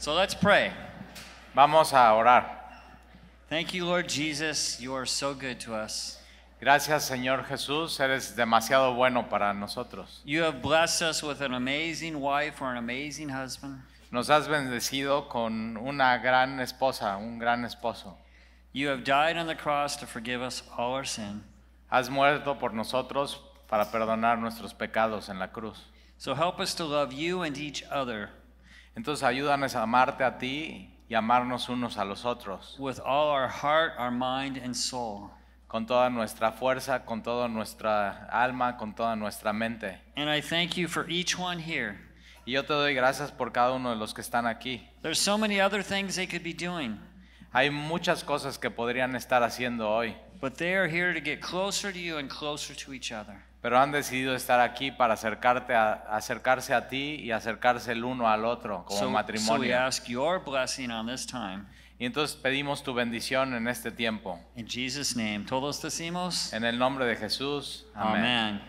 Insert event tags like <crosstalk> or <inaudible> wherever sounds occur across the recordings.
So let's pray. Vamos a orar. Thank you, Lord Jesus. You are so good to us. Gracias, Señor Jesús. Eres demasiado bueno para nosotros. You have blessed us with an amazing wife or an amazing husband. Nos has bendecido con una gran esposa, un gran esposo. You have died on the cross to forgive us all our sin. Has muerto por nosotros para perdonar nuestros pecados en la cruz. So help us to love you and each other Entonces ayúdanos a amarte a ti y amarnos unos a los otros. With all our heart, our mind and soul. Con toda nuestra fuerza, con toda nuestra alma, con toda nuestra mente. And I thank you for each one here. Y yo te doy gracias por cada uno de los que están aquí. There's so many other things they could be doing. Hay muchas cosas que podrían estar haciendo hoy. But they are here to get closer to you and closer to each other pero han decidido estar aquí para acercarte acercarse a ti y acercarse el uno al otro como matrimonio. Y entonces pedimos tu bendición en este tiempo. Jesus name. Todos decimos. En el nombre de Jesús. Amén.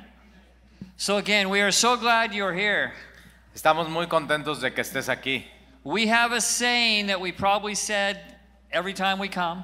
So again, we are so glad you're here. Estamos muy contentos de que estés aquí. We have a saying that we probably said every time we come.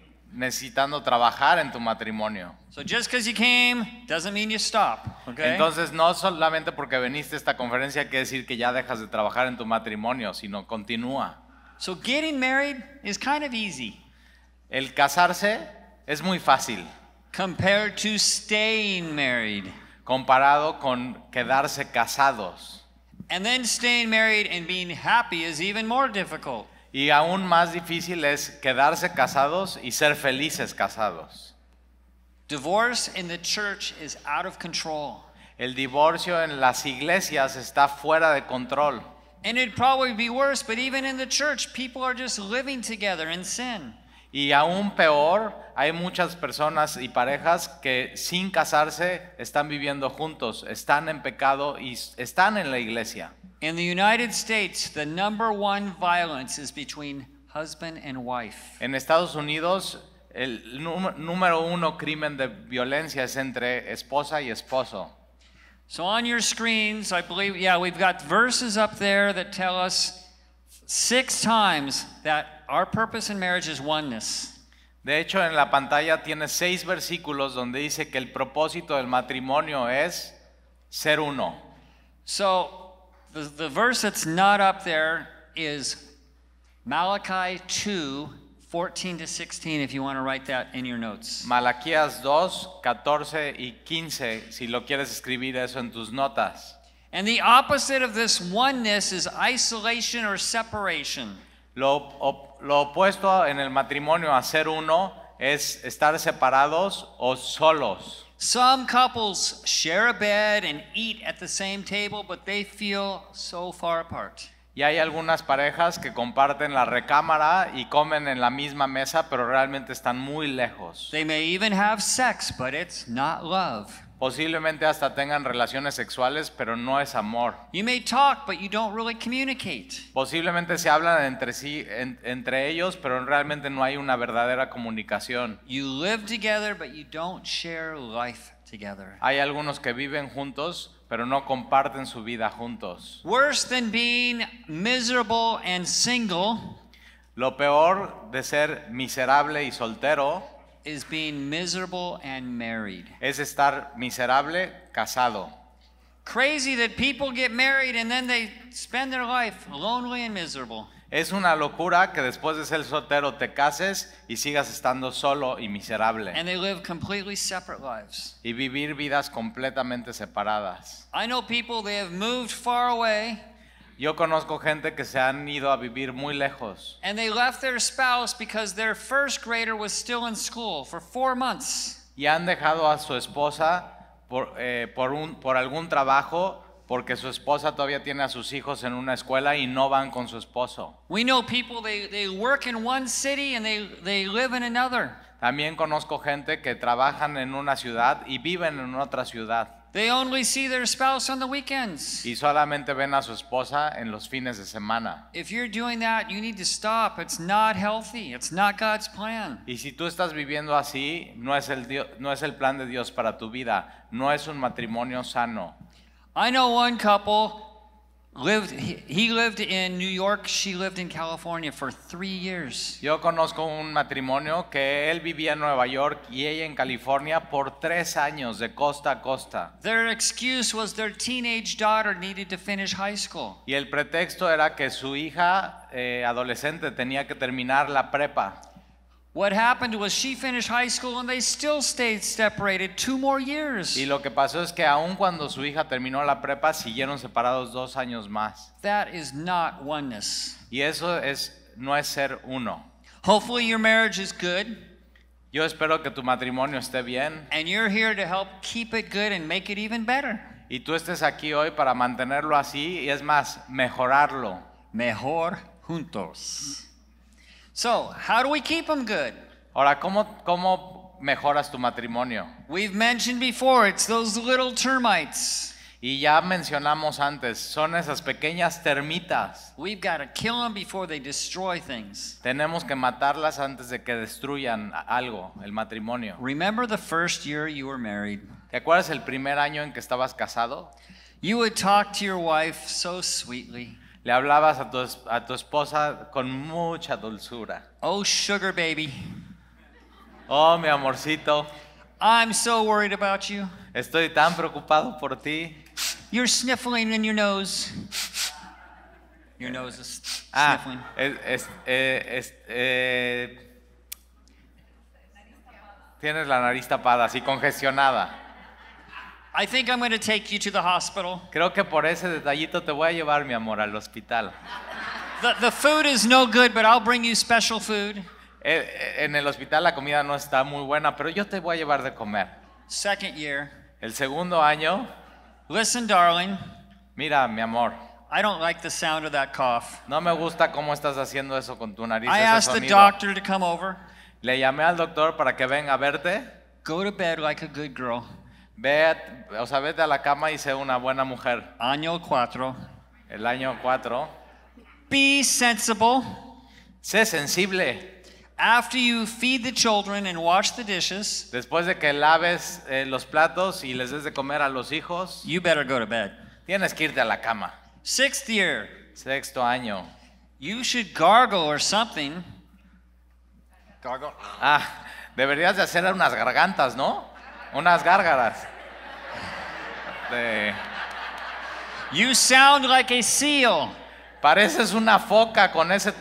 necesitando trabajar en tu matrimonio. So just because you came doesn't mean you stop, okay? Entonces no solamente porque viniste a esta conferencia quiere decir que ya dejas de trabajar en tu matrimonio, sino continúa. So getting married is kind of easy. El casarse es muy fácil. Compared to staying married. Comparado con quedarse casados. And then staying married and being happy is even more difficult. Y aún más difícil es quedarse casados y ser felices casados. Divorce in the church is out of control. El divorcio en las iglesias está fuera de control. And it'd probably be worse, but even in the church, people are just living together in sin. Y aún peor, hay muchas personas y parejas que sin casarse están viviendo juntos, están en pecado y están en la iglesia. In the United States, number one En Estados Unidos, el número uno crimen de violencia es entre esposa y esposo. So on your screens, I believe, yeah, we've got verses up there that tell us Six times that our purpose in marriage is oneness. De hecho, en la pantalla tiene seis versículos donde dice que el propósito del matrimonio es ser uno. So, the, the verse that's not up there is Malachi 2, 14 to 16, if you want to write that in your notes. Malaquías 2, 14 y 15, si lo quieres escribir eso en tus notas. And the opposite of this oneness is isolation or separation. Lo, op, lo opuesto en el matrimonio a ser uno es estar separados o solos. Some couples share a bed and eat at the same table, but they feel so far apart. Y hay algunas parejas que comparten la recámara y comen en la misma mesa, pero realmente están muy lejos. They may even have sex, but it's not love. Posiblemente hasta tengan relaciones sexuales, pero no es amor. Posiblemente se hablan entre sí, entre ellos, pero realmente no hay una verdadera comunicación. Hay algunos que viven juntos, pero no comparten su vida juntos. miserable and single Lo peor de ser miserable y soltero is being miserable and married. Es estar miserable casado. Crazy that people get married and then they spend their life lonely and miserable. Es una locura que después de ser soltero te cases y sigas estando solo y miserable. And they live completely separate lives. Y vivir vidas completamente separadas. I know people they have moved far away. Yo conozco gente que se han ido a vivir muy lejos. Y han dejado a su esposa por, eh, por, un, por algún trabajo porque su esposa todavía tiene a sus hijos en una escuela y no van con su esposo. También conozco gente que trabajan en una ciudad y viven en otra ciudad. They only see their spouse on the weekends. Y solamente ven a su esposa en los fines de semana. If you're doing that, you need to stop. It's not healthy. It's not God's plan. Y si tú estás viviendo así, no es el Dios, no es el plan de Dios para tu vida. No es un matrimonio sano. I know one couple Lived, he lived in New York, she lived in California for three years. Yo conozco un matrimonio que él vivía en Nueva York y ella en California por tres años de costa a costa. Their excuse was their teenage daughter needed to finish high school. Y el pretexto era que su hija eh, adolescente tenía que terminar la prepa. What happened was she finished high school and they still stayed separated two more years. Y lo que pasó es que aun cuando su hija terminó la prepa siguieron separados dos años más. That is not oneness. Y eso es no es ser uno. Hopefully your marriage is good. Yo espero que tu matrimonio esté bien. And you're here to help keep it good and make it even better. Y tú estés aquí hoy para mantenerlo así y es más mejorarlo. Mejor juntos. So, how do we keep them good? Ahora, ¿cómo, cómo mejoras tu matrimonio? We've mentioned before, it's those little termites. Y ya mencionamos antes, son esas pequeñas termitas. We've got to kill them before they destroy things. Tenemos que matarlas antes de que destruyan algo, el matrimonio. Remember the first year you were married? ¿Te acuerdas el primer año en que estabas casado? You would talk to your wife so sweetly. Le hablabas a tu, a tu esposa con mucha dulzura. Oh, sugar baby. Oh, mi amorcito. I'm so worried about you. Estoy tan preocupado por ti. You're sniffling in your nose. Your nose is ah, sniffling. Es, es, eh, es, eh, tienes la nariz tapada, así congestionada. I think I'm going to take you to the hospital. Creo que por ese detallito te voy a llevar, mi amor, al hospital. The, the food is no good, but I'll bring you special food. Eh, eh, en el hospital la comida no está muy buena, pero yo te voy a llevar de comer. Second year. El segundo año, Listen, darling, mira, mi amor, I don't like the sound of that cough. no me gusta cómo estás haciendo eso con tu nariz. I asked the doctor to come over. Le llamé al doctor para que venga a verte. Go to bed like a good girl. Ve, o sea, vete a la cama y sé una buena mujer. Año 4. El año 4. Be sensible. Sé sensible. After you feed the children and wash the dishes. Después de que laves eh, los platos y les des de comer a los hijos. You better go to bed. Tienes que irte a la cama. Sixth year. Sexto año. You should gargle or something. Gargle. Ah, deberías de hacer unas gargantas, ¿no? Unas gárgaras. You sound like a seal. Pareces una foca con ese.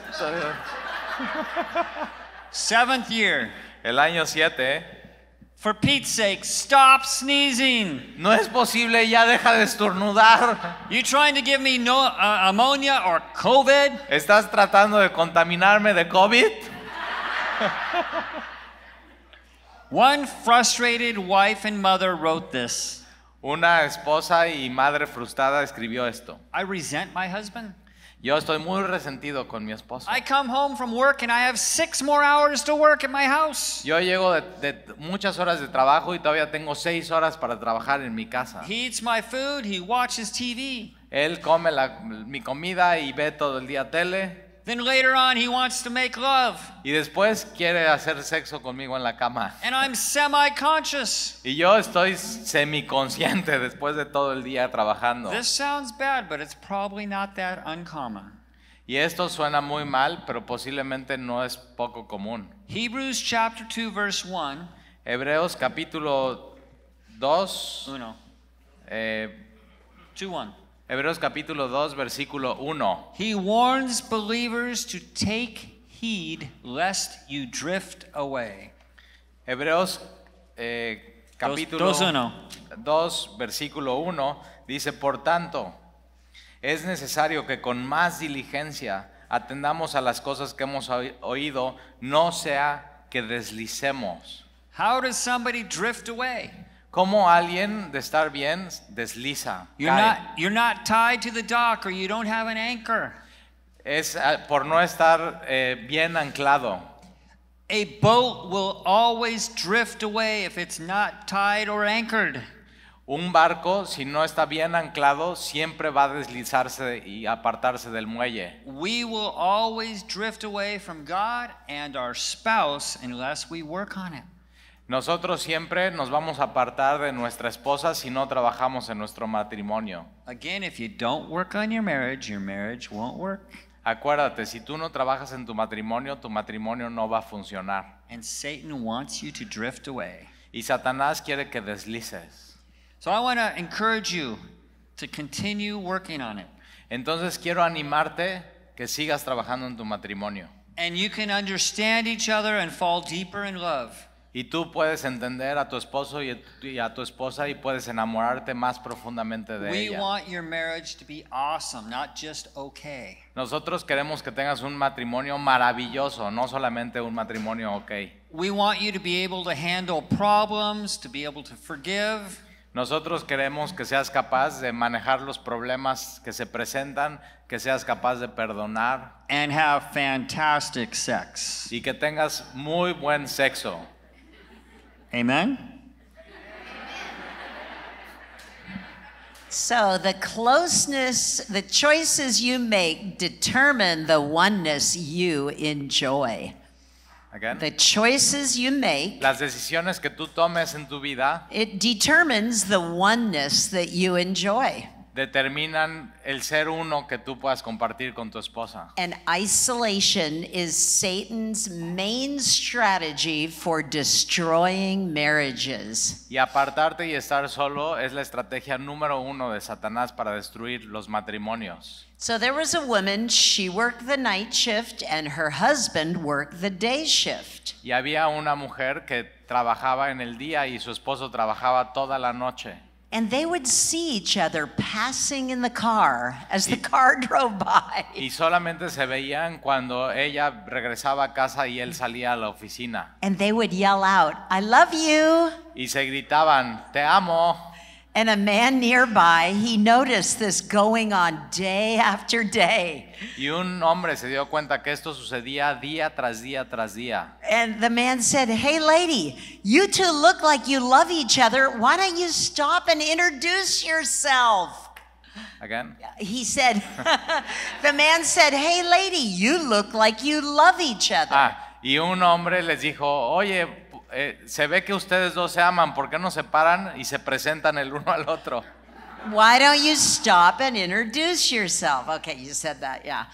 Seventh year. El año siete. Eh. For Pete's sake, stop sneezing. No es posible, ya deja de estornudar. You trying to give me no, uh, ammonia or COVID? ¿Estás tratando de contaminarme de COVID? frustrated and mother Una esposa y madre frustrada escribió esto. I resent my husband. Yo estoy muy resentido con mi esposo. I come home from work and I have more hours to work my house. Yo llego de, muchas horas de trabajo y todavía tengo seis horas para trabajar en mi casa. He eats my food, he watches TV. Él come mi comida y ve todo el día tele. Then later on he wants to make love. Y después quiere hacer sexo conmigo en la cama. And I'm semi-conscious. Y yo estoy semiconsciente después de todo el día trabajando. This sounds bad, but it's probably not that uncommon. Y esto suena muy mal, pero posiblemente no es poco común. Hebrews chapter 2 verse 1. Hebreos capítulo 2 1. 2 1. Hebreos capítulo 2 versículo 1. He warns believers to take heed lest you drift away. Hebreos eh, capítulo 2 versículo 1 dice, por tanto, es necesario que con más diligencia atendamos a las cosas que hemos oído, no sea que deslicemos. How does somebody drift away? Cómo alguien de estar bien desliza. You're not, you're not tied to the dock or you don't have an anchor. Es ah, por no estar eh, bien anclado. A boat will always drift away if it's not tied or anchored. Un barco, si no está bien anclado, siempre va a deslizarse y apartarse del muelle. We will always drift away from God and our spouse unless we work on it. Nosotros siempre nos vamos a apartar de nuestra esposa si no trabajamos en nuestro matrimonio. Again, if you don't work on your marriage, your marriage won't work. Acuérdate, si tú no trabajas en tu matrimonio, tu matrimonio no va a funcionar. And Satan wants you to drift away. Y Satanás quiere que deslices. So I want to encourage you to continue working on it. Entonces quiero animarte que sigas trabajando en tu matrimonio. And you can understand each other and fall deeper in love. Y tú puedes entender a tu esposo y a tu esposa y puedes enamorarte más profundamente de ella. Nosotros queremos que tengas un matrimonio maravilloso, no solamente un matrimonio okay. Nosotros queremos que seas capaz de manejar los problemas que se presentan, que seas capaz de perdonar. sex. Y que tengas muy buen sexo. Amen? So the closeness, the choices you make determine the oneness you enjoy. Again. The choices you make, las decisiones que tú tomes en tu vida, it determines the oneness that you enjoy. determinan el ser uno que tú puedas compartir con tu esposa. isolation marriages. Y apartarte y estar solo es la estrategia número uno de Satanás para destruir los matrimonios. So there was a woman, she worked the night shift and her husband worked the day shift. Y había una mujer que trabajaba en el día y su esposo trabajaba toda la noche. and they would see each other passing in the car as the car <laughs> drove by. Y solamente se veían cuando ella regresaba a casa y él salía a la oficina. And they would yell out, "I love you." Y se gritaban, "Te amo." And a man nearby, he noticed this going on day after day. Y un hombre se dio cuenta que esto sucedía día tras día tras día. And the man said, "Hey lady, you two look like you love each other. Why don't you stop and introduce yourself?" Again? He said, <laughs> the man said, "Hey lady, you look like you love each other." Ah, y un hombre les dijo, "Oye, eh, se ve que ustedes dos se aman, ¿por qué no se paran y se presentan el uno al otro? Why don't you stop and introduce yourself? Okay, you said that, yeah.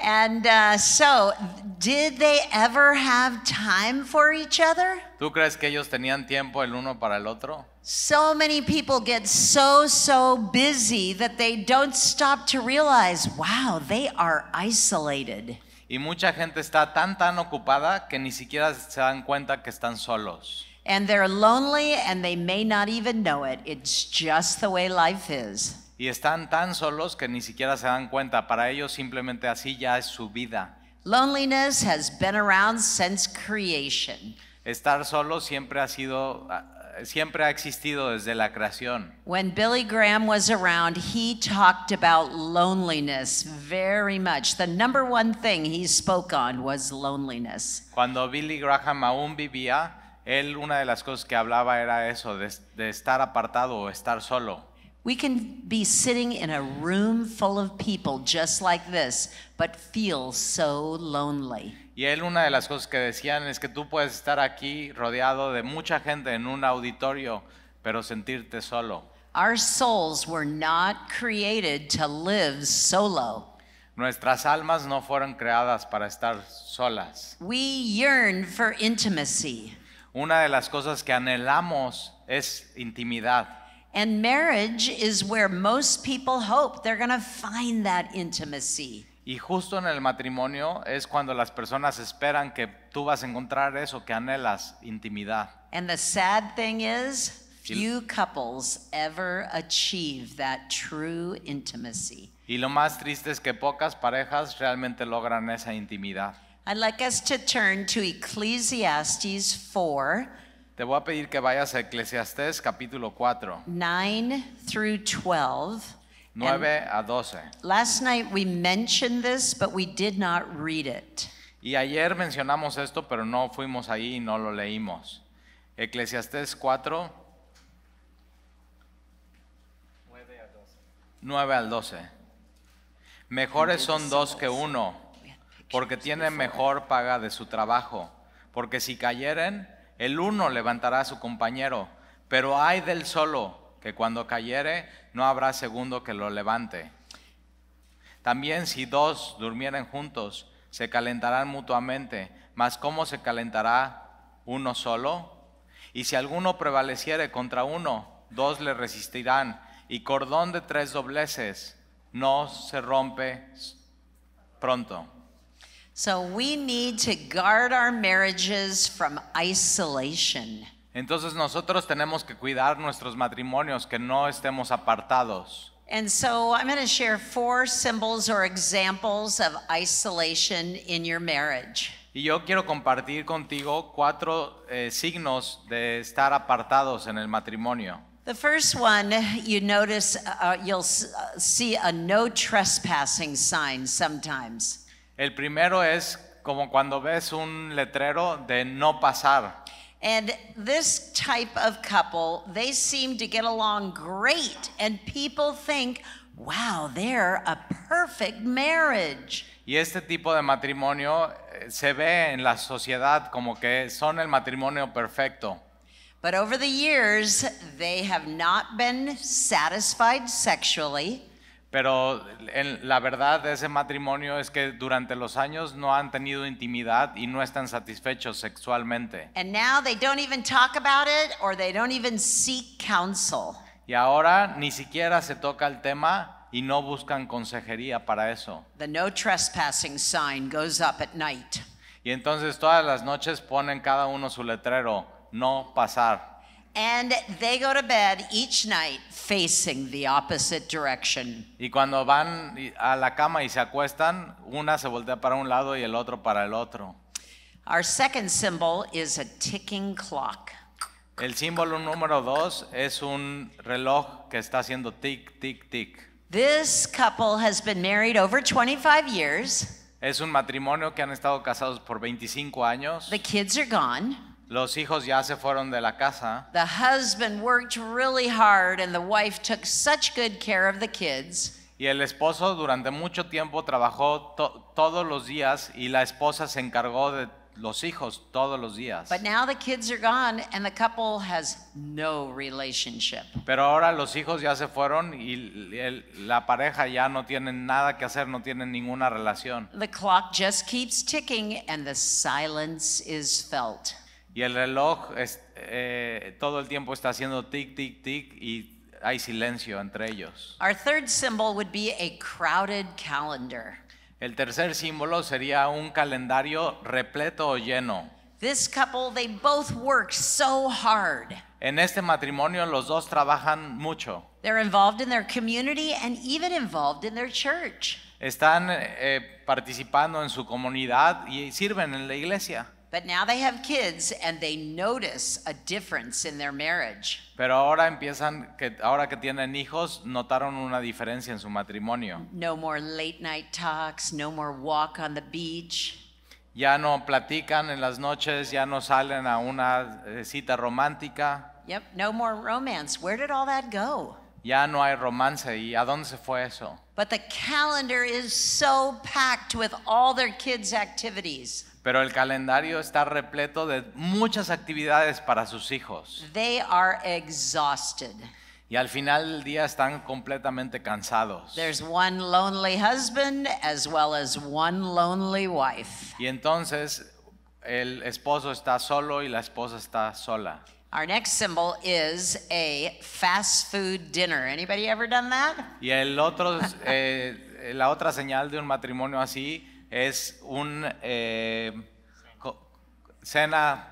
And uh, so, did they ever have time for each other? ¿Tú crees que ellos tenían tiempo el uno para el otro? So many people get so, so busy that they don't stop to realize, wow, they are isolated. Y mucha gente está tan tan ocupada que ni siquiera se dan cuenta que están solos. Y están tan solos que ni siquiera se dan cuenta. Para ellos simplemente así ya es su vida. Estar solo siempre ha sido siempre ha existido desde la creación. When Billy Graham was around, he talked about loneliness very much. The number one thing he spoke on was loneliness. Cuando Billy Graham aún vivía, él una de las cosas que hablaba era eso de, de estar apartado o estar solo. We can be sitting in a room full of people just like this, but feel so lonely. Y él una de las cosas que decían es que tú puedes estar aquí rodeado de mucha gente en un auditorio, pero sentirte solo. Our souls were not created to live solo. Nuestras almas no fueron creadas para estar solas. We yearn for intimacy. Una de las cosas que anhelamos es intimidad. And marriage is where most people hope they're going to find that intimacy. Y justo en el matrimonio es cuando las personas esperan que tú vas a encontrar eso que anhelas, intimidad. Y lo más triste es que pocas parejas realmente logran esa intimidad. Te voy a pedir que vayas a Eclesiastés capítulo 4. 9 through 12. 9 a 12. Last night we mentioned this, but we did not read it. Y ayer mencionamos esto, pero no fuimos ahí y no lo leímos. Eclesiastés 4, 9 al 12. Mejores son dos que uno, porque tienen mejor paga de su trabajo. Porque si cayeren, el uno levantará a su compañero, pero hay del solo que cuando cayere no habrá segundo que lo levante. También si dos durmieren juntos, se calentarán mutuamente, mas ¿cómo se calentará uno solo? Y si alguno prevaleciere contra uno, dos le resistirán, y cordón de tres dobleces no se rompe pronto. So we need to guard our marriages from isolation. Entonces nosotros tenemos que cuidar nuestros matrimonios, que no estemos apartados. Y yo quiero compartir contigo cuatro eh, signos de estar apartados en el matrimonio. El primero es como cuando ves un letrero de no pasar. And this type of couple, they seem to get along great, and people think, wow, they're a perfect marriage. Y este tipo de matrimonio eh, se ve en la sociedad como que son el matrimonio perfecto. But over the years, they have not been satisfied sexually. Pero la verdad de ese matrimonio es que durante los años no han tenido intimidad y no están satisfechos sexualmente. Y ahora ni siquiera se toca el tema y no buscan consejería para eso. Y entonces todas las noches ponen cada uno su letrero, no pasar. And they go to bed each night facing the opposite direction. Y cuando van a la cama y se acuestan, una se voltea para un lado y el otro para el otro. Our second symbol is a ticking clock. El símbolo número dos es un reloj que está haciendo tic, tic, tic. This couple has been married over 25 years. Es un matrimonio que han estado casados por 25 años. The kids are gone. Los hijos ya se fueron de la casa. The husband worked really hard and the wife took such good care of the kids. Y el esposo durante mucho tiempo trabajó todos los días y la esposa se encargó de los hijos todos los días. But now the kids are gone and the couple has no relationship. Pero ahora los hijos ya se fueron y la pareja ya no tiene nada que hacer, no tienen ninguna relación. The clock just keeps ticking and the silence is felt. Y el reloj es, eh, todo el tiempo está haciendo tic, tic, tic y hay silencio entre ellos. El tercer símbolo sería un calendario repleto o lleno. En este matrimonio los dos trabajan mucho. Están participando en su comunidad y sirven en la iglesia. But now they have kids and they notice a difference in their marriage. Pero ahora empiezan que ahora que tienen hijos notaron una diferencia en su matrimonio. No more late night talks, no more walk on the beach. Ya no platican en las noches, ya no salen a una eh, cita romántica. Yep, no more romance. Where did all that go? Ya no hay romance ¿a a dónde se fue eso? But the calendar is so packed with all their kids' activities. Pero el calendario está repleto de muchas actividades para sus hijos. They are exhausted. Y al final del día están completamente cansados. There's one lonely husband as well as one lonely wife. Y entonces el esposo está solo y la esposa está sola. Our next symbol is a fast food dinner. Anybody ever done that? Y el otro eh, la otra señal de un matrimonio así es un eh, cena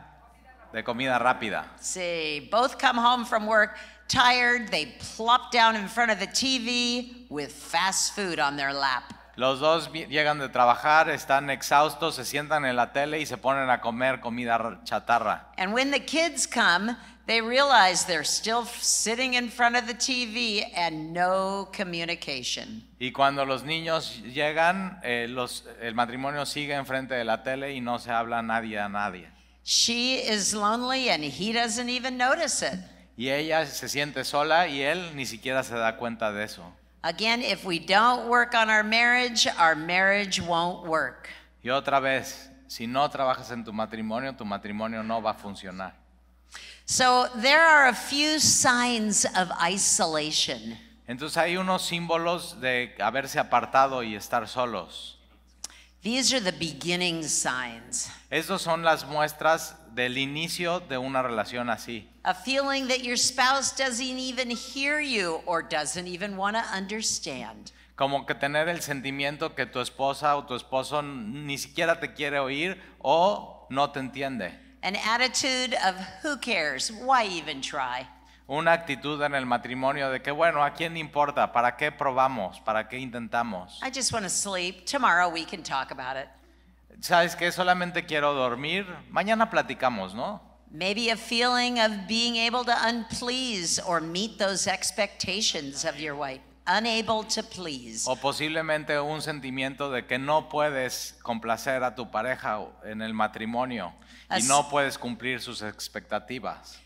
de comida rápida. Sí, both come home from work tired, they plop down in front of the TV with fast food on their lap. Los dos llegan de trabajar, están exhaustos, se sientan en la tele y se ponen a comer comida chatarra. And when the kids come, They realize they're still sitting in front of the TV and no communication. Y cuando los niños llegan, eh, los, el matrimonio sigue enfrente de la tele y no se habla nadie a nadie. She is lonely and he doesn't even notice it. Y ella se siente sola y él ni siquiera se da cuenta de eso. Again, if we don't work on our marriage, our marriage won't work. Y otra vez, si no trabajas en tu matrimonio, tu matrimonio no va a funcionar. Entonces hay unos símbolos de haberse apartado y estar solos. These are the beginning signs. Estos son las muestras del inicio de una relación así. A feeling that your spouse doesn't even hear you or doesn't even want to understand. Como que tener el sentimiento que tu esposa o tu esposo ni siquiera te quiere oír o no te entiende attitude even try? Una actitud en el matrimonio de que bueno, ¿a quién importa? ¿Para qué probamos? ¿Para qué intentamos? ¿Sabes que Solamente quiero dormir. Mañana platicamos, ¿no? Maybe a feeling of being able to or meet those expectations of your wife. Unable to please. O posiblemente un sentimiento de que no puedes complacer a tu pareja en el matrimonio y no puedes cumplir sus expectativas.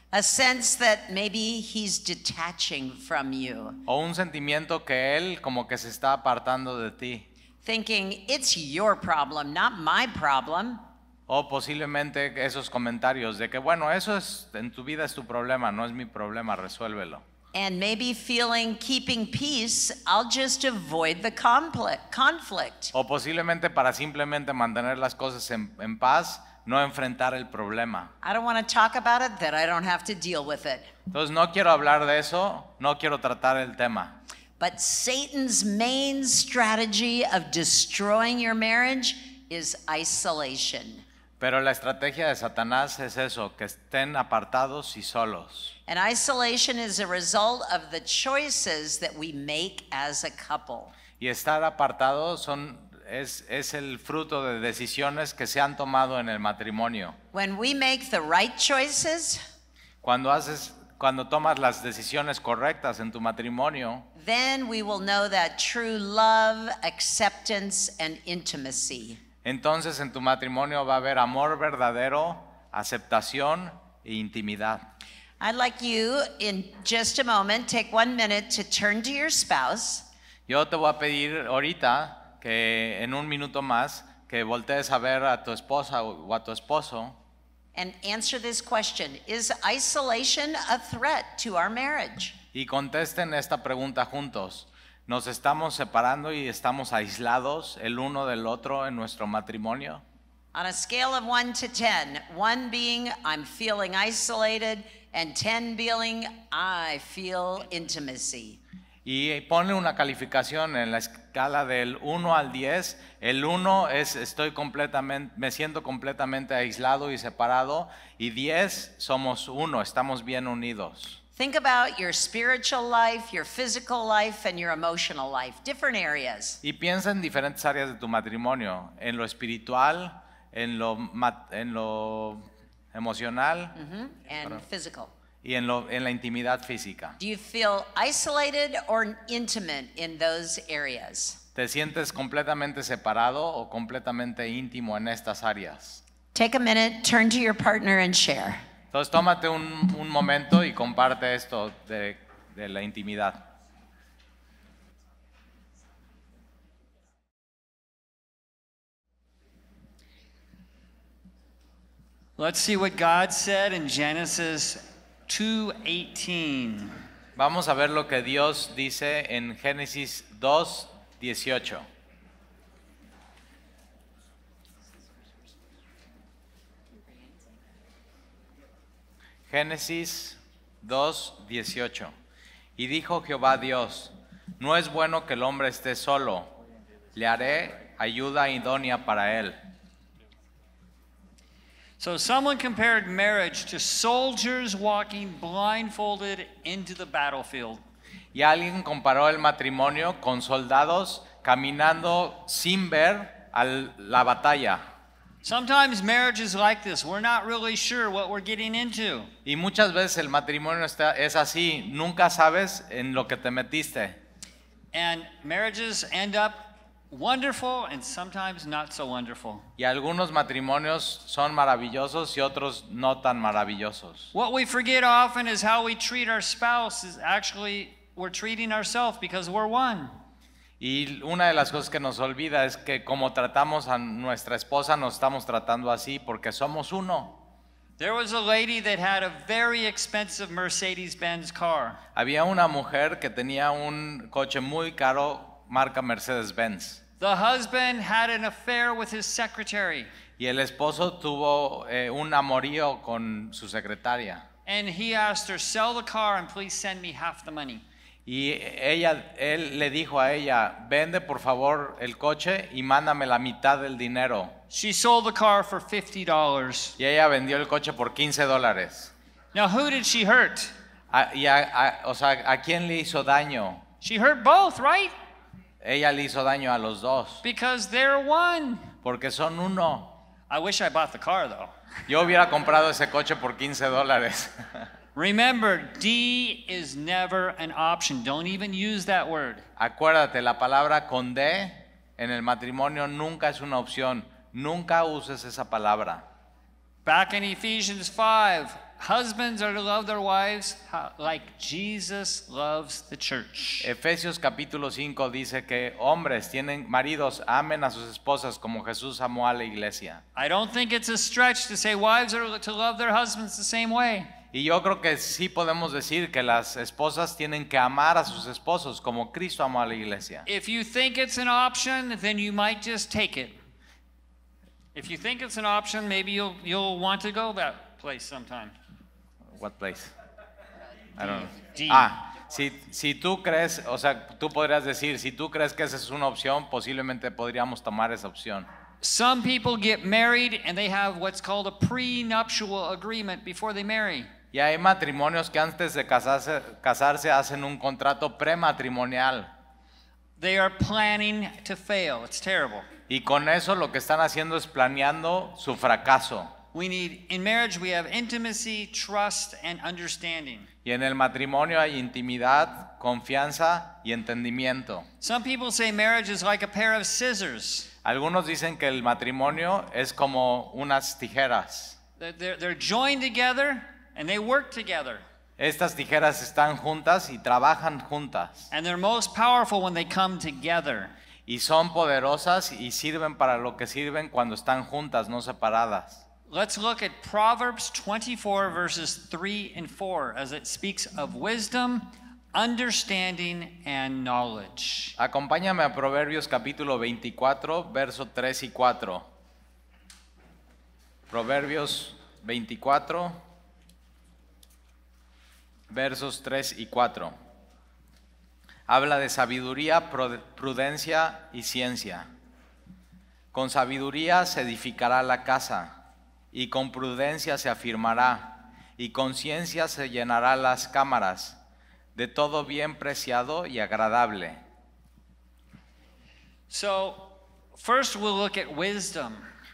O un sentimiento que él como que se está apartando de ti. Thinking it's your problem, not my problem. O posiblemente esos comentarios de que bueno, eso es en tu vida es tu problema, no es mi problema, resuélvelo. And maybe feeling keeping peace, I'll just avoid the conflict. O posiblemente para simplemente mantener las cosas en paz no enfrentar el problema. I don't want to talk about it that I don't have to deal with it. Entonces no quiero hablar de eso, no quiero tratar el tema. But Satan's main strategy of destroying your marriage is isolation. Pero la estrategia de Satanás es eso, que estén apartados y solos. And isolation is a result of the choices that we make as a couple. Y estar apartados son es, el fruto de decisiones que se han tomado en el matrimonio. cuando haces cuando tomas las decisiones correctas en tu matrimonio, Entonces en tu matrimonio va a haber amor verdadero, aceptación e intimidad. Yo te voy a pedir ahorita que en un minuto más que voltees a ver a tu esposa o a tu esposo and answer this question Is isolation a threat to our marriage? y contesten esta pregunta juntos. ¿Nos estamos separando y estamos aislados el uno del otro en nuestro matrimonio? On a scale of 1 to 10, 1 being I'm feeling isolated and 10 being I feel intimacy y pone una calificación en la escala del 1 al 10. El 1 es estoy completamente, me siento completamente aislado y separado y 10 somos uno, estamos bien unidos. Think about your spiritual life, your physical life and your emotional life, different areas. Y piensa en diferentes áreas de tu matrimonio, en lo espiritual, en lo en lo emocional mm-hmm. and physical y en, lo, en la intimidad física. Do you feel isolated or intimate in those areas? ¿Te sientes completamente separado o completamente íntimo en estas áreas? Take a minute, turn to your partner and share. Entonces tómate un, un momento y comparte esto de, de la intimidad. Let's see what God said in Genesis 2:18. Vamos a ver lo que Dios dice en Génesis 2:18. Génesis 18. Y dijo Jehová Dios, no es bueno que el hombre esté solo, le haré ayuda idónea para él. So someone compared marriage to soldiers walking blindfolded into the battlefield. Y alguien comparó el matrimonio con soldados caminando sin ver a la batalla. Sometimes marriage is like this. We're not really sure what we're getting into. Y muchas veces el matrimonio está, es así, nunca sabes en lo que te metiste. And marriages end up Wonderful and sometimes not so wonderful. Y algunos matrimonios son maravillosos y otros no tan maravillosos. What we forget often is how we treat our spouse is actually we're treating ourselves because we're one. Y una de las cosas que nos olvida es que como tratamos a nuestra esposa nos estamos tratando así porque somos uno. There was a lady that had a very expensive Mercedes-Benz car. Había una mujer que tenía un coche muy caro marca Mercedes-Benz. The husband had an affair with his secretary. Y el esposo tuvo eh, un amorío con su secretaria. And he asked her, sell the car and please send me half the money. Y ella, él le dijo a ella, vende por favor el coche y mándame la mitad del dinero. She sold the car for $50. Y ella vendió el coche por 15 dólares. Now who did she hurt? A, ah, y a, a, o sea, ¿a quién le hizo daño? She hurt both, right? Ella le hizo daño a los dos. Because they're one. Porque son uno. I wish I bought the car though. Yo hubiera comprado ese coche por 15 dólares. <laughs> Remember, D is never an option. Don't even use that word. Acuérdate, la palabra con D en el matrimonio nunca es una opción. Nunca uses esa palabra. Back in Ephesians 5, Husbands are to love their wives like Jesus loves the church. Efesios capítulo 5 dice que hombres tienen maridos amen a sus esposas como Jesús amó a la iglesia. I don't think it's a stretch to say wives are to love their husbands the same way. Y yo creo que sí podemos decir que las esposas tienen que amar a sus esposos como Cristo amó a la iglesia. If you think it's an option, then you might just take it. If you think it's an option, maybe you'll you'll want to go that place sometime. place? Ah, si, si, tú crees, o sea, tú podrías decir, si tú crees que esa es una opción, posiblemente podríamos tomar esa opción. Y hay matrimonios que antes de casarse, casarse hacen un contrato prematrimonial. Y con eso lo que están haciendo es planeando su fracaso. We need, in marriage we have intimacy, trust and understanding. Y en el matrimonio hay intimidad, confianza y entendimiento. Some people say marriage is like a pair of scissors. Algunos dicen que el matrimonio es como unas tijeras. They're, they're joined together and they work together. Estas tijeras están juntas y trabajan juntas. And they're most powerful when they come together. Y son poderosas y sirven para lo que sirven cuando están juntas, no separadas. Let's look at Proverbs 24, verses 3 and 4, as it speaks of wisdom, understanding, and knowledge. Acompáñame a Proverbios capítulo 24, verso 3 y 4. Proverbios 24, versos 3 y 4. Habla de sabiduría, prudencia y ciencia. Con sabiduría se edificará la casa y con prudencia se afirmará, y conciencia se llenará las cámaras, de todo bien preciado y agradable. So, first we'll look at wisdom.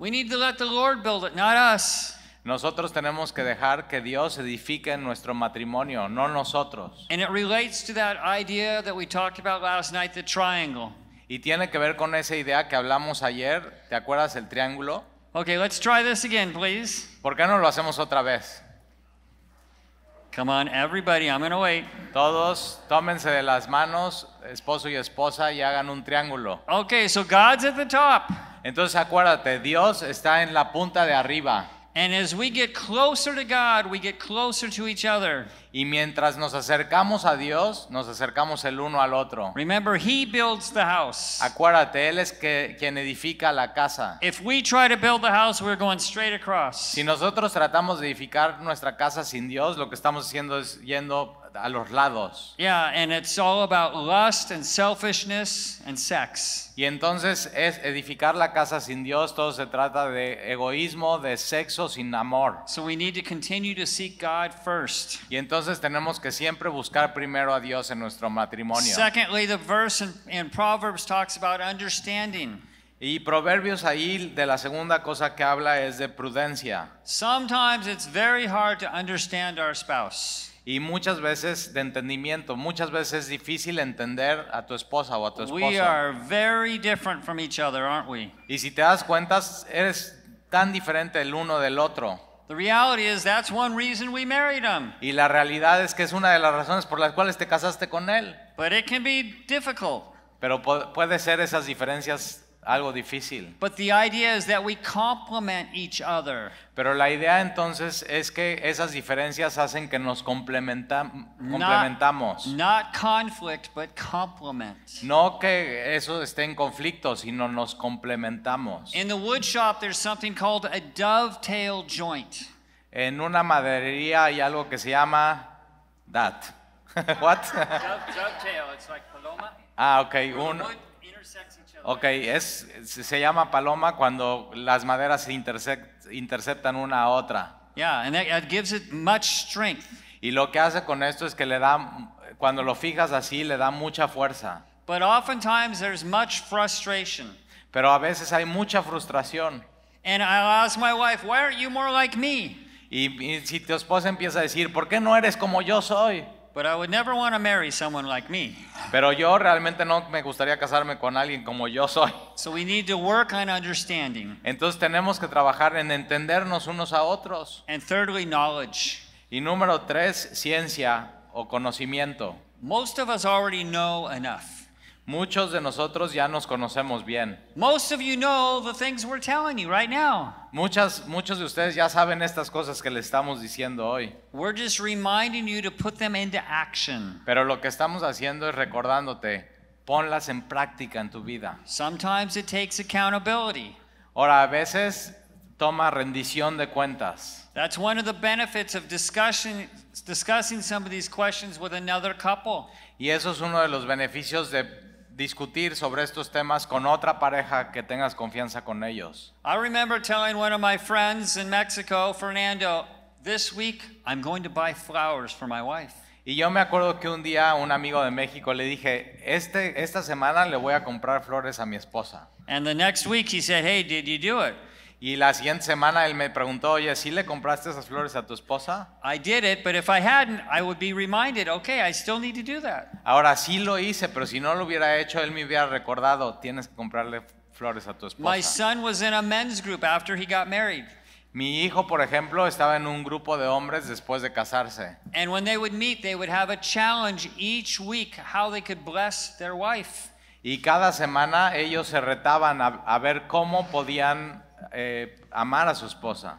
We need to let the Lord build it, not us. Nosotros tenemos que dejar que Dios edifique nuestro matrimonio, no nosotros. And it relates to that idea that we talked about last night, the triangle. Y tiene que ver con esa idea que hablamos ayer, ¿te acuerdas el triángulo? Okay, let's try this again, please. ¿Por qué no lo hacemos otra vez? Come on, everybody, I'm gonna wait. Todos, tómense de las manos, esposo y esposa, y hagan un triángulo. Okay, so God's at the top. Entonces acuérdate, Dios está en la punta de arriba. closer closer Y mientras nos acercamos a Dios, nos acercamos el uno al otro. Acuérdate, él es que, quien edifica la casa. Si nosotros tratamos de edificar nuestra casa sin Dios, lo que estamos haciendo es yendo a los lados. Yeah, and it's all about lust and selfishness and sex. Y entonces es edificar la casa sin Dios, todo se trata de egoísmo, de sexo sin amor. So we need to continue to seek God first. Y entonces tenemos que siempre buscar primero a Dios en nuestro matrimonio. Secondly, the verse in, Proverbs talks about understanding. Y Proverbios ahí de la segunda cosa que habla es de prudencia. Sometimes it's very hard to understand our spouse y muchas veces de entendimiento, muchas veces es difícil entender a tu esposa o a tu esposo. Y si te das cuenta, eres tan diferente el uno del otro. Y la realidad es que es una de las razones por las cuales te casaste con él. Pero puede ser esas diferencias algo difícil. But the idea is that we complement each other. Pero la idea entonces es que esas diferencias hacen que nos complementa, complementamos. Not, not conflict, but complement. No que eso esté en conflicto, sino nos complementamos. In the wood shop there's something called a dovetail joint. En una maderería hay algo que se llama that. <laughs> What? dovetail, it's like paloma. Ah, okay. Un, intersects Ok, es, se llama paloma cuando las maderas se interceptan una a otra. Yeah, and gives it much strength. Y lo que hace con esto es que le da, cuando lo fijas así, le da mucha fuerza. But there's much frustration. Pero a veces hay mucha frustración. And I my wife, why aren't you more like me? Y, y si tu esposa empieza a decir, ¿por qué no eres como yo soy? But I would never want to marry someone like me. Pero yo realmente no me gustaría casarme con alguien como yo soy. So we need to work on understanding. Entonces tenemos que trabajar en entendernos unos a otros. And thirdly, knowledge. Y número tres, ciencia o conocimiento. Most of us already know enough. Muchos de nosotros ya nos conocemos bien. Most of you know the things we're telling you right now. Muchas, muchos de ustedes ya saben estas cosas que le estamos diciendo hoy. We're just reminding you to put them into action. Pero lo que estamos haciendo es recordándote, ponlas en práctica en tu vida. Sometimes it takes accountability. Ahora, a veces toma rendición de cuentas. That's one of the benefits of discussion, discussing some of these questions with another couple. Y eso es uno de los beneficios de discutir sobre estos temas con otra pareja que tengas confianza con ellos. I remember telling one of my friends in Mexico, Fernando, this week I'm going to buy flowers for my wife. Y yo me acuerdo que un día un amigo de México le dije, este, esta semana le voy a comprar flores a mi esposa. And the next week he said, hey, did you do it? Y la siguiente semana él me preguntó, oye, ¿sí le compraste esas flores a tu esposa? I did it, but if I hadn't, I would be reminded, okay, I still need to do that. Ahora sí lo hice, pero si no lo hubiera hecho, él me hubiera recordado, tienes que comprarle flores a tu esposa. My son was in a men's group after he got married. Mi hijo, por ejemplo, estaba en un grupo de hombres después de casarse. And when they would meet, they would have a challenge each week how they could bless their wife. Y cada semana ellos se retaban a, a ver cómo podían eh, amar a su esposa.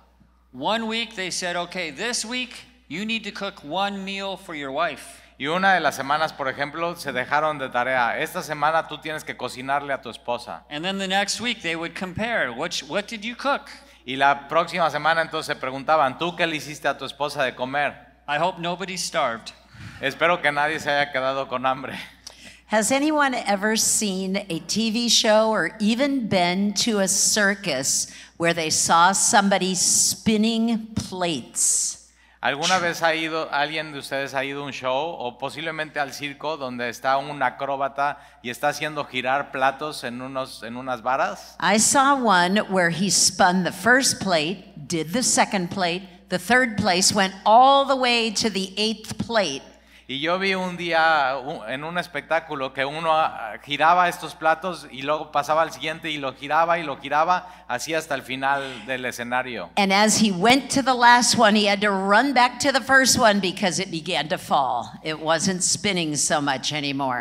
Y una de las semanas, por ejemplo, se dejaron de tarea. Esta semana tú tienes que cocinarle a tu esposa. Y la próxima semana entonces se preguntaban, ¿tú qué le hiciste a tu esposa de comer? Espero que nadie se haya quedado con hambre. Has anyone ever seen a TV show or even been to a circus where they saw somebody spinning plates? ¿Alguna vez ha ido, alguien de ustedes ha ido a un show o posiblemente al circo donde está un acróbata y está haciendo girar platos en, unos, en unas varas? I saw one where he spun the first plate, did the second plate, the third place went all the way to the eighth plate Y yo vi un día en un espectáculo que uno ah, giraba estos platos y luego pasaba al siguiente y lo giraba y lo giraba así hasta el final del escenario.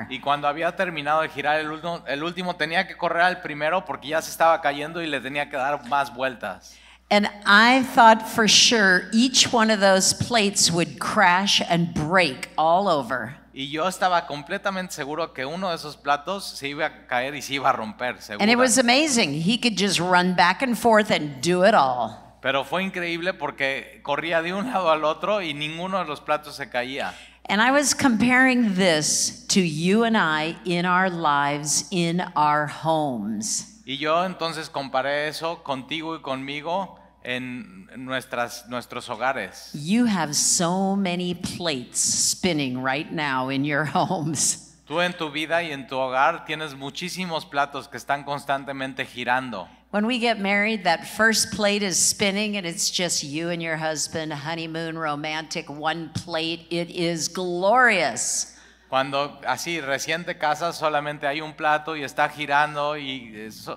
Y cuando había terminado de girar el último, el último tenía que correr al primero porque ya se estaba cayendo y le tenía que dar más vueltas. And I thought for sure each one of those plates would crash and break all over. Y yo estaba completamente seguro que uno de esos platos se iba a caer y se iba a romper. Segura. And it was amazing. He could just run back and forth and do it all. Pero fue increíble porque corría de un lado al otro y ninguno de los platos se caía. And I was comparing this to you and I in our lives, in our homes. Y yo entonces comparé eso contigo y conmigo en nuestras, nuestros hogares. You have so many plates spinning right now in your <laughs> homes. Tú en tu vida y en tu hogar tienes muchísimos platos que están constantemente girando. When we get married, that first plate is spinning and it's just you and your husband, honeymoon, romantic, one plate. It is glorious. Cuando así reciente casa, solamente hay un plato y está girando y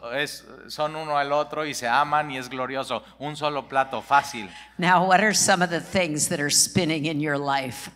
es, son uno al otro y se aman y es glorioso. Un solo plato, fácil. Now, what are some of the things that are spinning in your life?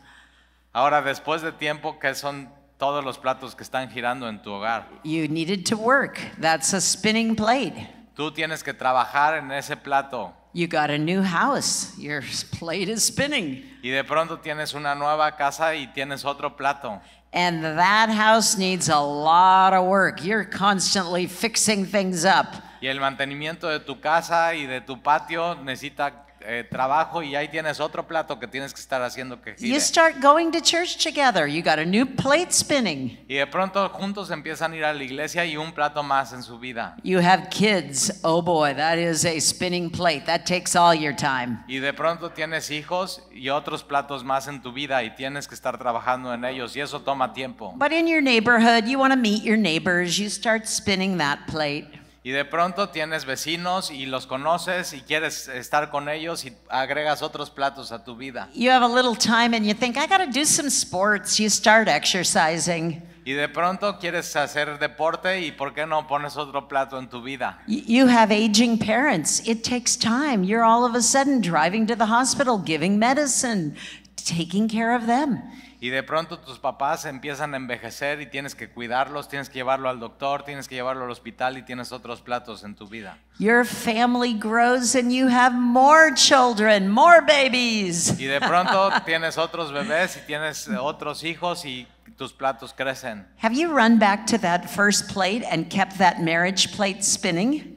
Ahora, después de tiempo, ¿qué son todos los platos que están girando en tu hogar? You needed to work. That's a spinning plate. Tú tienes que trabajar en ese plato. You got a new house. Your plate is spinning. Y de pronto tienes una nueva casa y tienes otro plato. And that house needs a lot of work. You're constantly fixing things up. Y el mantenimiento de tu casa y de tu patio necesita Eh, trabajo y ahí tienes otro plato que tienes que estar haciendo que gire. You start going to church together. You got a new plate spinning. Y de pronto juntos empiezan a ir a la iglesia y un plato más en su vida. You have kids. Oh boy, that is a spinning plate. That takes all your time. Y de pronto tienes hijos y otros platos más en tu vida y tienes que estar trabajando en ellos y eso toma tiempo. But in your neighborhood, you want to meet your neighbors. You start spinning that plate y de pronto tienes vecinos y los conoces y quieres estar con ellos y agregas otros platos a tu vida. You have a little time and you think I got to do some sports. You start exercising. Y de pronto quieres hacer deporte y por qué no pones otro plato en tu vida. You have aging parents. It takes time. You're all of a sudden driving to the hospital, giving medicine, taking care of them y de pronto tus papás empiezan a envejecer y tienes que cuidarlos, tienes que llevarlo al doctor, tienes que llevarlo al hospital y tienes otros platos en tu vida. Your family grows and you have more children, more babies. Y de pronto tienes otros bebés y tienes eh, otros hijos y tus platos crecen. Have you run back to that first plate and kept that marriage plate spinning?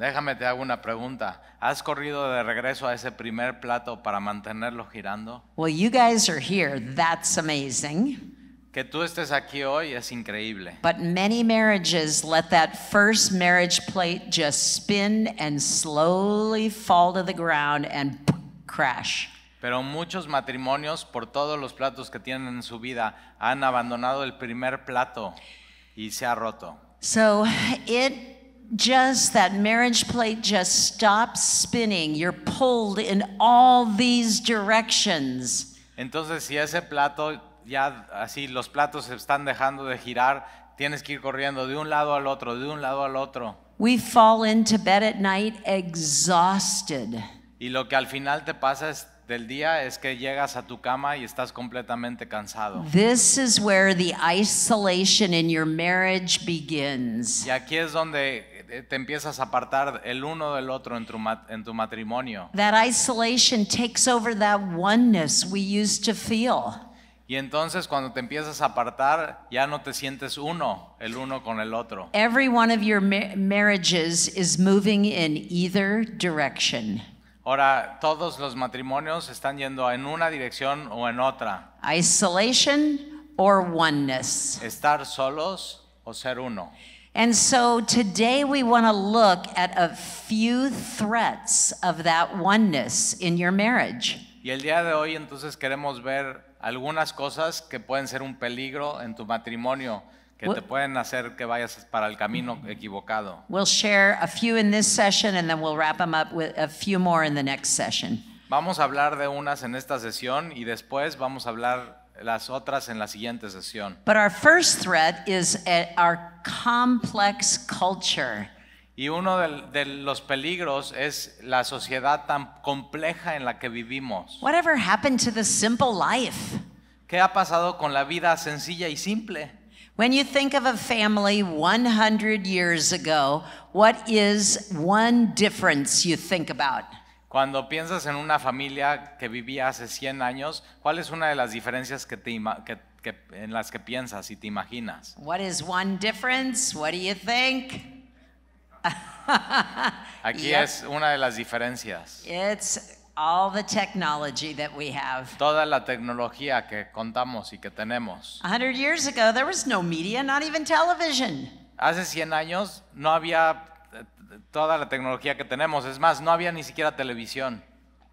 Déjame te hago una pregunta. ¿Has corrido de regreso a ese primer plato para mantenerlo girando? Well, you guys are here. That's amazing. Que tú estés aquí hoy es increíble. But many marriages let that first marriage plate just spin and slowly fall to the ground and crash. Pero muchos matrimonios por todos los platos que tienen en su vida han abandonado el primer plato y se ha roto. So it just that marriage plate just stops spinning. You're pulled in all these directions. Entonces, si ese plato ya así los platos se están dejando de girar, tienes que ir corriendo de un lado al otro, de un lado al otro. We fall into bed at night exhausted. Y lo que al final te pasa es del día es que llegas a tu cama y estás completamente cansado. This is where the isolation in your marriage begins. Y aquí es donde te empiezas a apartar el uno del otro en tu, en tu matrimonio. That isolation takes over that oneness we used to feel. Y entonces cuando te empiezas a apartar, ya no te sientes uno, el uno con el otro. Every one of your marriages is moving in either direction. Ahora todos los matrimonios están yendo en una dirección o en otra. Isolation or oneness. Estar solos o ser uno. And so today we want to look at a few threats of that oneness in your marriage. Y el día de hoy entonces queremos ver algunas cosas que pueden ser un peligro en tu matrimonio que te pueden hacer que vayas para el camino equivocado. We'll share a few in this session and then we'll wrap them up with a few more in the next session. Vamos a hablar de unas en esta sesión y después vamos a hablar las otras en la siguiente sesión. But our first threat is eh, our complex culture. Y uno de, de, los peligros es la sociedad tan compleja en la que vivimos. Whatever happened to the simple life? ¿Qué ha pasado con la vida sencilla y simple? When you think of a family 100 years ago, what is one difference you think about? Cuando piensas en una familia que vivía hace 100 años, ¿cuál es una de las diferencias que te, que que, en las que piensas y te imaginas. What is one difference? What do you think? <laughs> Aquí yep. es una de las diferencias. It's all the technology that we have. Toda la tecnología que contamos y que tenemos. 100 years ago there was no media, not even television. Hace 100 años no había eh, toda la tecnología que tenemos, es más, no había ni siquiera televisión.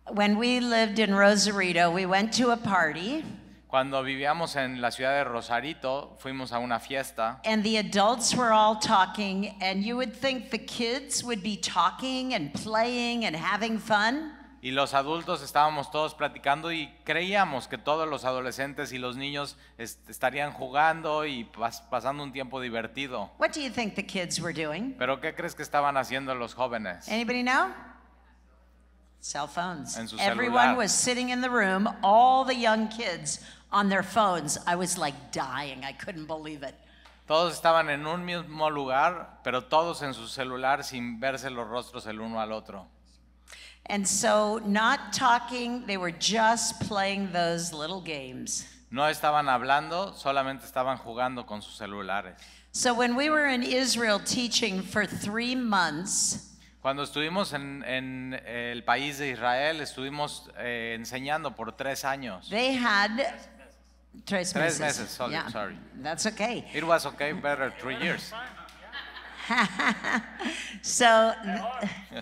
When we lived in Rosarito, we went to a party. Cuando vivíamos en la ciudad de Rosarito, fuimos a una fiesta. And the adults were all talking, and you would think the kids would be talking and playing and having fun. Y los adultos estábamos todos platicando y creíamos que todos los adolescentes y los niños estarían jugando y pasando un tiempo divertido. What do you think the kids were doing? Pero ¿qué crees que estaban haciendo los jóvenes? Anybody know? Cell phones. En Everyone was sitting in the room, all the young kids on their phones. I was like dying. I couldn't believe it. Todos estaban en un mismo lugar, pero todos en su celular sin verse los rostros el uno al otro. And so, not talking, they were just playing those little games. No estaban hablando, solamente estaban jugando con sus celulares. So when we were in Israel teaching for three months, Cuando estuvimos en, en eh, el país de Israel, estuvimos eh, enseñando por tres años. they had Tres, Tres meses. sorry, yeah. sorry. That's okay. It was okay, better three years. <laughs> so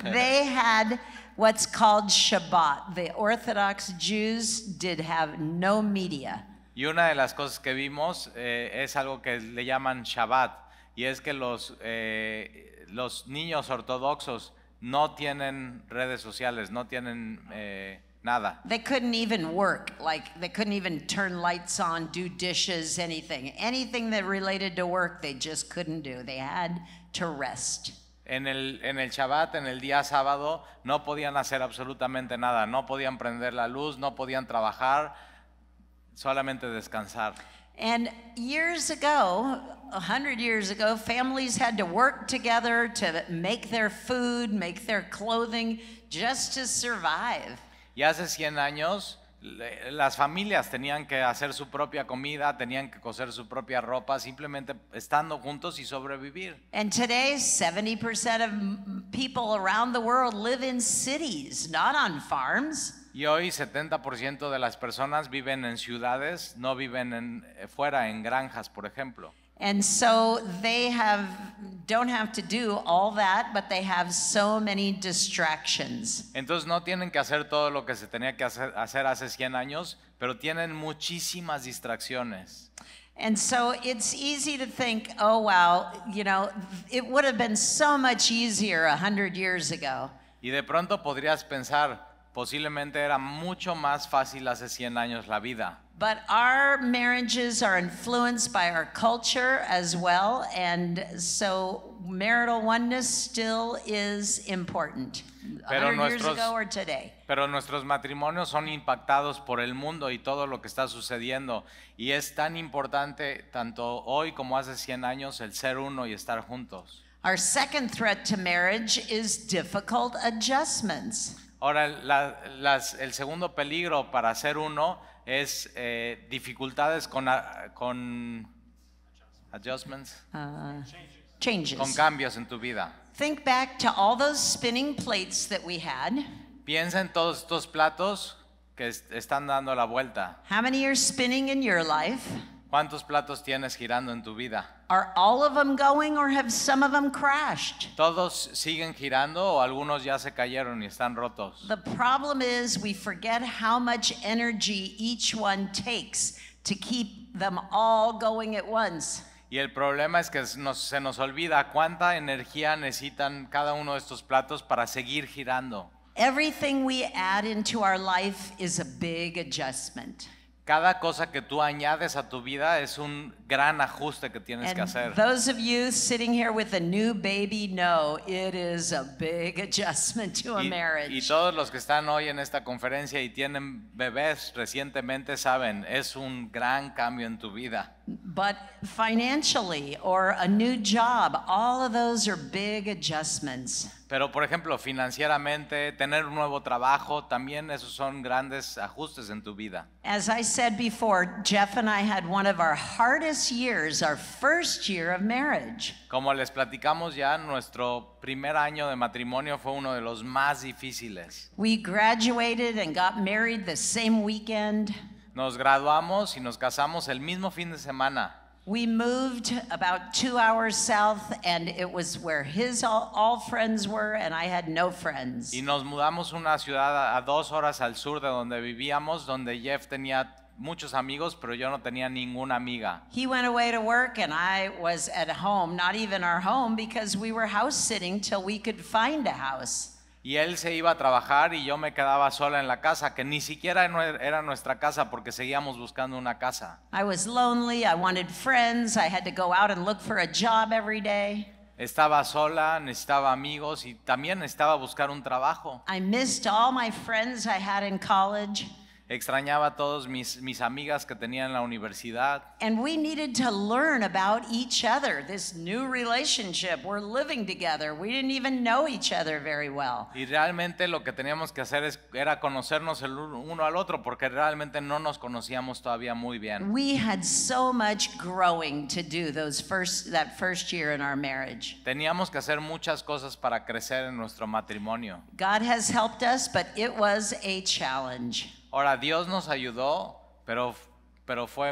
they had what's called Shabbat. The Orthodox Jews did have no media. Y una de las cosas que vimos eh, es algo que le llaman Shabbat, y es que los, eh, los niños ortodoxos no tienen redes sociales, no tienen... Eh, Nada. They couldn't even work. Like they couldn't even turn lights on, do dishes, anything. Anything that related to work, they just couldn't do. They had to rest. En el, en el Shabbat, en el día sábado, no podían hacer absolutamente nada. No podían prender la luz, no podían trabajar, solamente descansar. And years ago, 100 years ago, families had to work together to make their food, make their clothing, just to survive. Y hace 100 años las familias tenían que hacer su propia comida, tenían que coser su propia ropa, simplemente estando juntos y sobrevivir. today 70% of people around the world live in cities, not on farms. Y hoy 70% de las personas viven en ciudades, no viven en, eh, fuera en granjas, por ejemplo. And so they have don't have to do all that, but they have so many distractions. Entonces no tienen que hacer todo lo que se tenía que hacer, hacer hace 100 años, pero tienen muchísimas distracciones. And so it's easy to think, oh wow, you know, it would have been so much easier 100 years ago. Y de pronto podrías pensar, posiblemente era mucho más fácil hace 100 años la vida. But our marriages are influenced by our culture as well, and so marital oneness still is important. Pero nuestros, pero nuestros matrimonios son impactados por el mundo y todo lo que está sucediendo. Y es tan importante, tanto hoy como hace 100 años, el ser uno y estar juntos. Our second threat to marriage is difficult adjustments. Ahora, la, las, el segundo peligro para ser uno es eh, dificultades con, con adjustments, uh, changes. con cambios en tu vida. Think back to all those spinning plates that we had. Piensa en todos estos platos que est están dando la vuelta. How many are spinning in your life? ¿Cuántos platos tienes girando en tu vida? Are all of them going or have some of them crashed? Todos siguen girando o algunos ya se cayeron y están rotos. The problem is we forget how much energy each one takes to keep them all going at once. Y el problema es que nos, se nos olvida cuánta energía necesitan cada uno de estos platos para seguir girando. Everything we add into our life is a big adjustment. Cada cosa que tú añades a tu vida es un gran ajuste que tienes que hacer. Those of you sitting here with a new baby know it is a big <laughs> adjustment to a Y todos los que están hoy en esta conferencia y tienen bebés recientemente saben, es un gran cambio en tu vida. But financially or a new job, all of those are big adjustments. Pero por ejemplo, financieramente, tener un nuevo trabajo, también esos son grandes ajustes en tu vida. As I said before, Jeff and I had one of our hardest years, our first year of marriage. Como les platicamos ya, nuestro primer año de matrimonio fue uno de los más difíciles. We graduated and got married the same weekend. Nos graduamos y nos casamos el mismo fin de semana. We moved about two hours south, and it was where his all, friends were, and I had no friends. Y nos mudamos una ciudad a dos horas al sur de donde vivíamos, donde Jeff tenía muchos amigos, pero yo no tenía ninguna amiga. He went away to work, and I was at home, not even our home, because we were house sitting till we could find a house y él se iba a trabajar y yo me quedaba sola en la casa, que ni siquiera er-, era nuestra casa porque seguíamos buscando una casa. I was lonely, I wanted friends, had to go out look for a job Estaba sola, necesitaba amigos y también necesitaba buscar un trabajo. I missed all my friends I had in college. Extrañaba a todos mis, mis amigas que tenía en la universidad. And we needed to learn about each other, this new relationship. We're living together. We didn't even know each other very well. Y realmente lo que teníamos que hacer es, era conocernos el uno al otro porque realmente no nos conocíamos todavía muy bien. We had so much growing to do those first that first year in our marriage. Teníamos que hacer muchas cosas para crecer en nuestro matrimonio. God has helped us, but it was a challenge. Ahora, Dios nos ayudó, pero, pero fue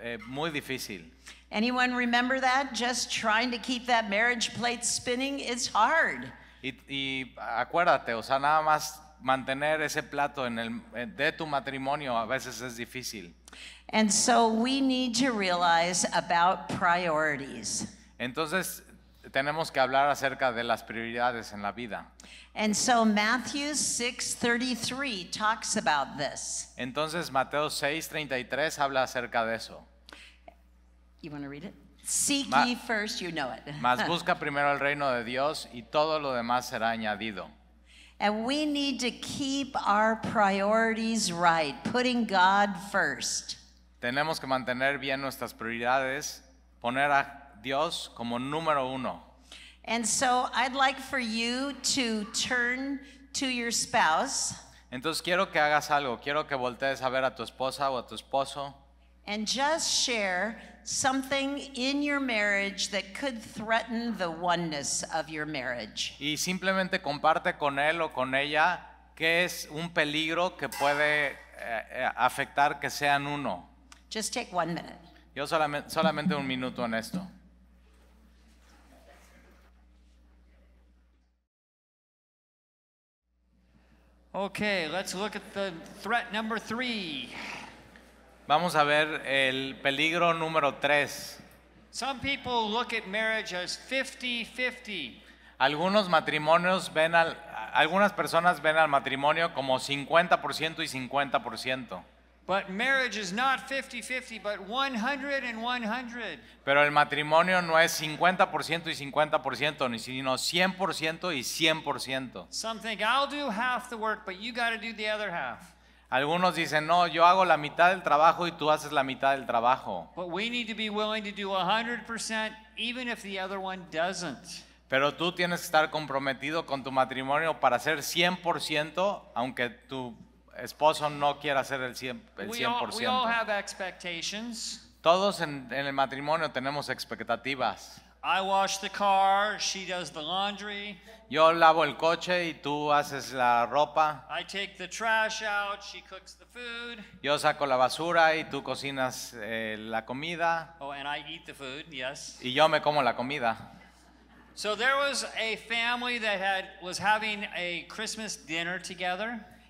eh, muy difícil. Anyone remember that? Just trying to keep that marriage plate spinning, is hard. Y, y acuérdate, o sea, nada más mantener ese plato en el, eh, de tu matrimonio a veces es difícil. And so we need to realize about priorities. Entonces tenemos que hablar acerca de las prioridades en la vida. talks Entonces Mateo 6:33 habla acerca de eso. ¿Quieres want first, Mas <laughs> busca primero el reino de Dios y todo lo demás será añadido. Tenemos que mantener bien nuestras prioridades, poner a Dios como número uno. Entonces quiero que hagas algo, quiero que voltees a ver a tu esposa o a tu esposo. Y simplemente comparte con él o con ella qué es un peligro que puede eh, eh, afectar que sean uno. Yo solamente, solamente un minuto en esto. Okay, let's look at the threat number three. Vamos a ver el peligro número 3. Some people look at marriage as 50-50. Algunos matrimonios ven al, algunas personas ven al matrimonio como 50% y 50%. But marriage is not 50-50, but 100 and 100. Pero el matrimonio no es 50% y 50%, sino 100% y 100%. Some think I'll do half the work, but you got to do the other half. Algunos dicen, no, yo hago la mitad del trabajo y tú haces la mitad del trabajo. But we need to be willing to do 100% even if the other one doesn't. Pero tú tienes que estar comprometido con tu matrimonio para hacer 100% aunque tu esposo no quiere hacer el 100%. El We all, we all 100%. have expectations. Todos en, en el matrimonio tenemos expectativas. I wash the car, she does the laundry. Yo lavo el coche y tú haces la ropa. I take the trash out, she cooks the food. Yo saco la basura y tú cocinas eh, la comida. Oh, and I eat the food, yes. Y yo me como la comida. So there was a family that had was having a Christmas dinner together.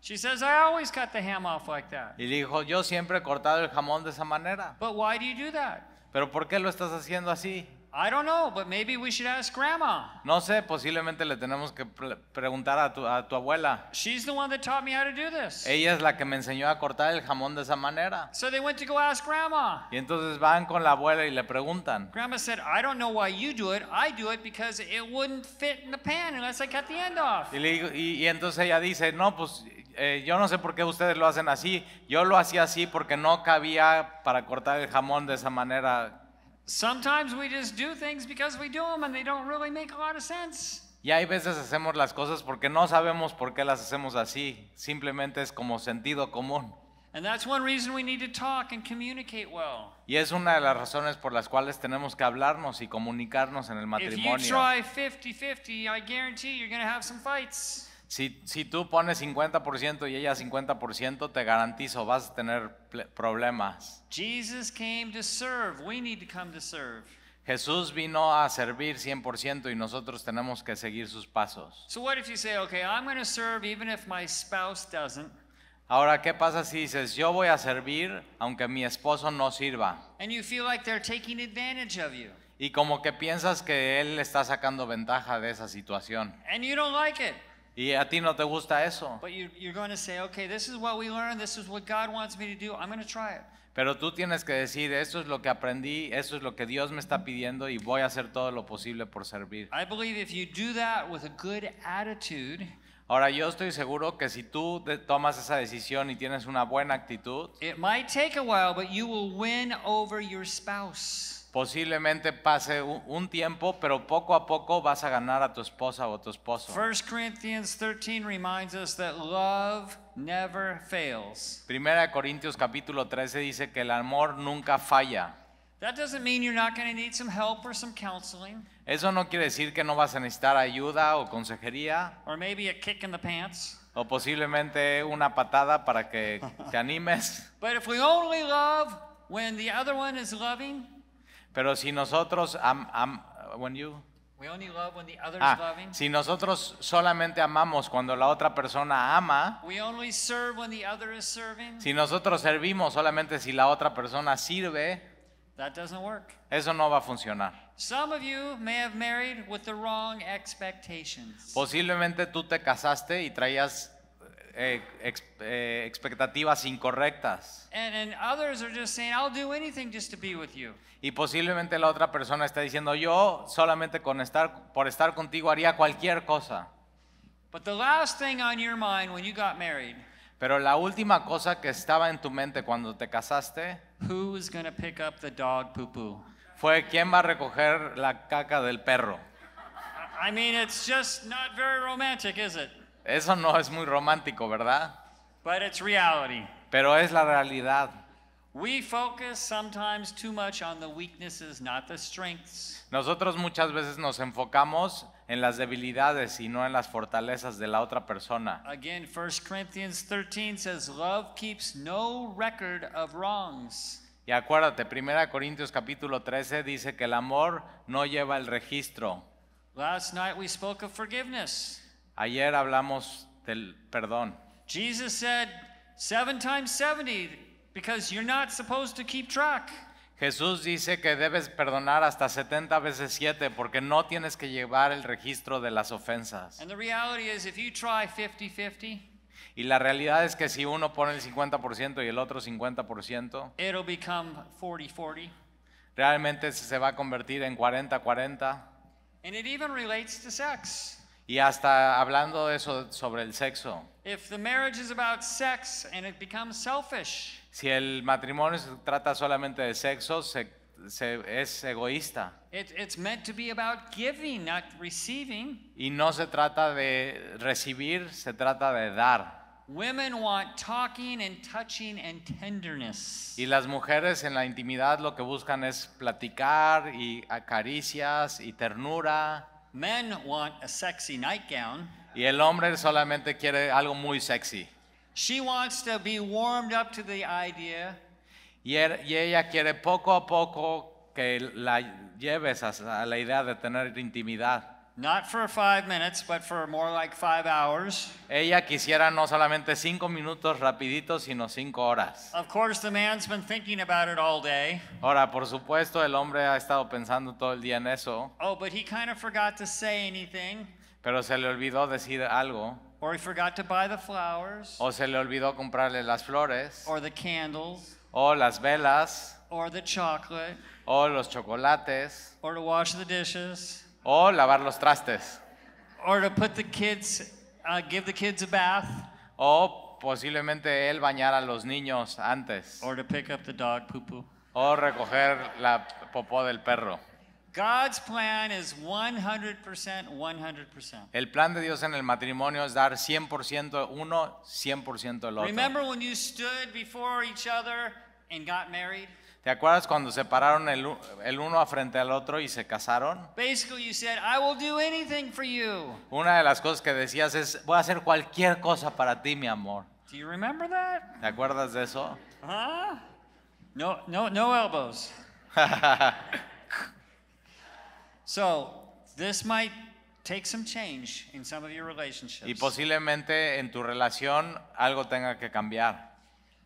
She says, I always cut the ham off like that. Y dijo, yo siempre he cortado el jamón de esa manera. But why do you do that? Pero ¿por qué lo estás haciendo así? I don't know, but maybe we should ask grandma. No sé, posiblemente le tenemos que pre- preguntar a tu, a tu abuela. She's the one that taught me how to do this. Ella es la que me enseñó a cortar el jamón de esa manera. So they went to go ask grandma. Y entonces van con la abuela y le preguntan. Grandma said, I don't know why you do it. I do it because it wouldn't fit in the pan unless I cut the end off. Y, le digo- y- y entonces ella dice, no, pues eh, yo no sé por qué ustedes lo hacen así. Yo lo hacía así porque no cabía para cortar el jamón de esa manera. Y hay veces hacemos las cosas porque no sabemos por qué las hacemos así. Simplemente es como sentido común. Y es una de las razones por las cuales tenemos que hablarnos y comunicarnos en el matrimonio. If you 50-50, I guarantee you're going to have some fights. Si, tú pones 50% y ella 50%, te garantizo vas a tener problemas. Jesús vino a servir 100% y nosotros tenemos que seguir sus pasos. Ahora, ¿qué pasa si dices, yo voy a servir aunque mi esposo no sirva? Y como que piensas que él está sacando ventaja de esa situación. And you don't like y a ti no te gusta eso. Pero tú tienes que decir, esto es lo que aprendí, esto es lo que Dios me está pidiendo y voy a hacer todo lo posible por servir. Ahora yo estoy seguro que si tú tomas esa decisión y tienes una buena actitud, it might take a while, but you will win over your spouse. Posiblemente pase un, tiempo, pero poco a poco vas a ganar a tu esposa o a tu esposo. 1 Corinthians 13 reminds us that love never fails. Primera de Corintios capítulo 13 dice que el amor nunca falla. That doesn't mean you're not going to need some help or some counseling. Eso no quiere decir que no vas a necesitar ayuda o consejería. Or maybe a kick in the pants. O posiblemente una patada para que te <laughs> animes. But if we only love when the other one is loving, pero si nosotros am, am, when you, We only love when the other is ah, loving. si nosotros solamente amamos cuando la otra persona ama, We only serve when the other is serving. si nosotros servimos solamente si la otra persona sirve, That doesn't work. eso no va a funcionar. Some of you may have married with the wrong expectations. Posiblemente tú te casaste y traías eh, ex- eh, expectativas incorrectas. And, and others are just saying, I'll do anything just to be with you y posiblemente la otra persona está diciendo, yo solamente por estar contigo haría cualquier cosa. Pero la última cosa que estaba en tu mente cuando te casaste fue quién va a recoger la caca del perro. Eso no es muy romántico, ¿verdad? Pero es la realidad. We focus sometimes too much on the the weaknesses, not strengths. Nosotros muchas veces nos enfocamos en las debilidades y no en las fortalezas de la otra persona. Again, 1 Corinthians 13 says love keeps no record of wrongs. Y acuérdate, 1 Corintios capítulo 13 dice que el amor no lleva el registro. Last night we spoke of forgiveness. Ayer hablamos del perdón. Jesus said, 7 times 70 Because you're not supposed to keep track. Jesús dice que debes perdonar hasta 70 veces 7 porque no tienes que llevar el registro de las ofensas. And the reality is if you try 50-50, y la realidad es que si uno pone el 50% y el otro 50%, it'll become 40-40. Realmente se va a convertir en 40-40. And it even relates to sex. Y hasta hablando de eso sobre el sexo. If the marriage is about sex and it becomes selfish, si el matrimonio se trata solamente de sexo, es egoísta. Y no se trata de recibir, se trata de dar. Y las mujeres en la intimidad lo que buscan es platicar y acaricias y ternura. Y el hombre solamente quiere algo muy sexy. She wants to be warmed up to the idea. Y, er, ella quiere poco a poco que la lleves a la idea de tener intimidad. Not for five minutes, but for more like five hours. Ella quisiera no solamente cinco minutos rapiditos, sino cinco horas. Of course, the man's been thinking about it all day. Ahora, por supuesto, el hombre ha estado pensando todo el día en eso. Oh, but he kind of forgot to say anything. Pero se le olvidó decir algo. Or he forgot to buy the flowers. O se le olvidó comprarle las flores. Or the candles. O las velas. Or the chocolate. O los chocolates. Or to wash the dishes. O lavar los trastes. Or to put the kids, uh, give the kids a bath. O posiblemente él bañar a los niños antes. Or to pick up the dog poo poo. O recoger la popó del perro. God's plan is 100%, 100%. El plan de Dios en el matrimonio es dar 100% uno, 100% el otro. Remember when you stood before each other and got married? ¿Te acuerdas cuando se pararon el, el uno frente al otro y se casaron? Basically you said, I will do anything for you. Una de las cosas que decías es, voy a hacer cualquier cosa para ti, mi amor. Do you remember that? ¿Te acuerdas de eso? Huh? No, no, no elbows. <laughs> So, this might take some change in some of your Y posiblemente en tu relación algo tenga que cambiar.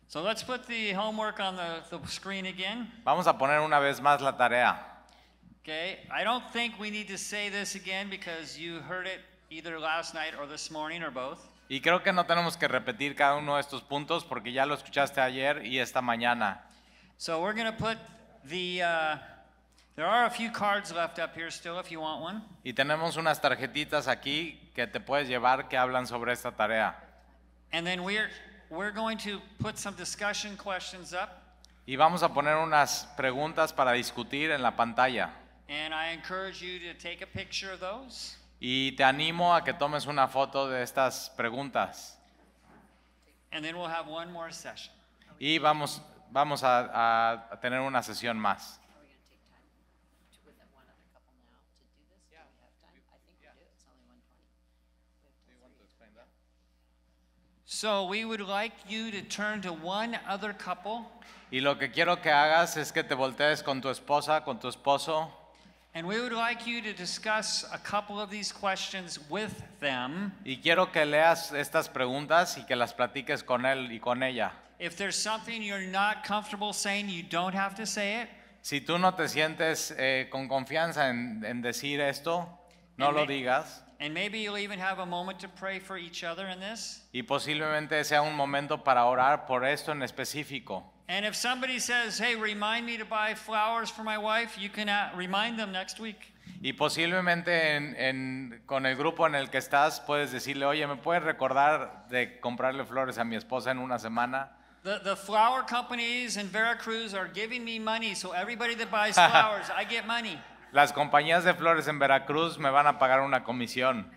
So let's put the homework on the, the screen again. Vamos a poner una vez más la tarea. Okay, I don't think we need to say this again because you heard it either last night or this morning or both. Y creo que no tenemos que repetir cada uno de estos puntos porque ya lo escuchaste ayer y esta mañana. So we're going to put the uh, y tenemos unas tarjetitas aquí que te puedes llevar que hablan sobre esta tarea. Y vamos a poner unas preguntas para discutir en la pantalla. Y te animo a que tomes una foto de estas preguntas. Y vamos vamos a tener una sesión más. So we would like you to turn to one other couple. Y lo que quiero que hagas es que te voltees con tu esposa, con tu esposo. And we would like you to discuss a couple of these questions with them. Y quiero que leas estas preguntas y que las platiques con él y con ella. If there's something you're not comfortable saying, you don't have to say it. Si tú no te sientes eh, con confianza en, en decir esto, no and lo digas. And maybe you'll even have a moment to pray for each other in this. Y posiblemente sea un momento para orar por esto en específico. And if somebody says, "Hey, remind me to buy flowers for my wife," you can uh, remind them next week. Y posiblemente en, en, con el grupo en el que estás puedes decirle, oye, ¿me puedes recordar de comprarle flores a mi esposa en una semana? The, the flower companies in Veracruz are giving me money, so everybody that buys <laughs> flowers, I get money. Las compañías de flores en Veracruz me van a pagar una comisión.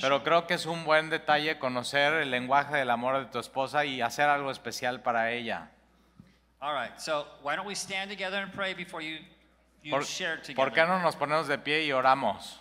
Pero creo que es un buen detalle conocer el lenguaje del amor de tu esposa y hacer algo especial para ella. All ¿Por qué no nos ponemos de pie y oramos?